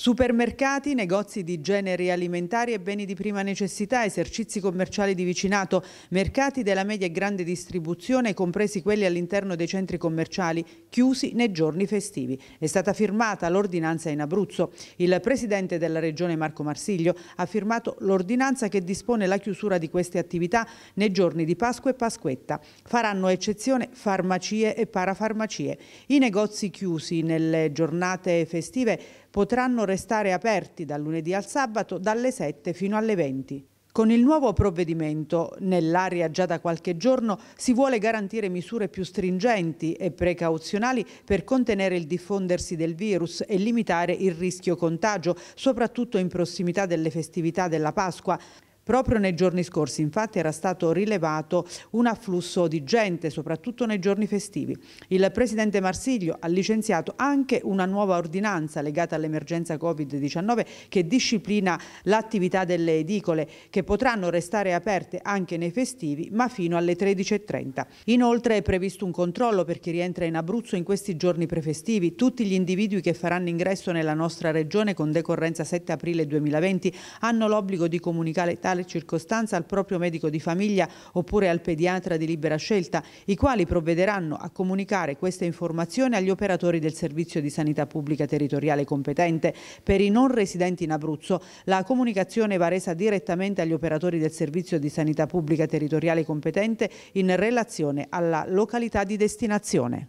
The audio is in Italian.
Supermercati, negozi di generi alimentari e beni di prima necessità, esercizi commerciali di vicinato, mercati della media e grande distribuzione, compresi quelli all'interno dei centri commerciali, chiusi nei giorni festivi. È stata firmata l'ordinanza in Abruzzo. Il presidente della regione Marco Marsiglio ha firmato l'ordinanza che dispone la chiusura di queste attività nei giorni di Pasqua e Pasquetta. Faranno eccezione farmacie e parafarmacie. I negozi chiusi nelle giornate festive potranno restare aperti dal lunedì al sabato dalle 7 fino alle 20. Con il nuovo provvedimento, nell'aria già da qualche giorno, si vuole garantire misure più stringenti e precauzionali per contenere il diffondersi del virus e limitare il rischio contagio, soprattutto in prossimità delle festività della Pasqua. Proprio nei giorni scorsi infatti era stato rilevato un afflusso di gente, soprattutto nei giorni festivi. Il presidente Marsiglio ha licenziato anche una nuova ordinanza legata all'emergenza Covid-19 che disciplina l'attività delle edicole che potranno restare aperte anche nei festivi ma fino alle 13.30. Inoltre è previsto un controllo per chi rientra in Abruzzo in questi giorni prefestivi. Tutti gli individui che faranno ingresso nella nostra regione con decorrenza 7 aprile 2020 hanno l'obbligo di comunicare tale tale circostanza al proprio medico di famiglia oppure al pediatra di libera scelta, i quali provvederanno a comunicare queste informazioni agli operatori del Servizio di Sanità Pubblica Territoriale competente. Per i non residenti in Abruzzo, la comunicazione va resa direttamente agli operatori del Servizio di Sanità Pubblica Territoriale competente in relazione alla località di destinazione.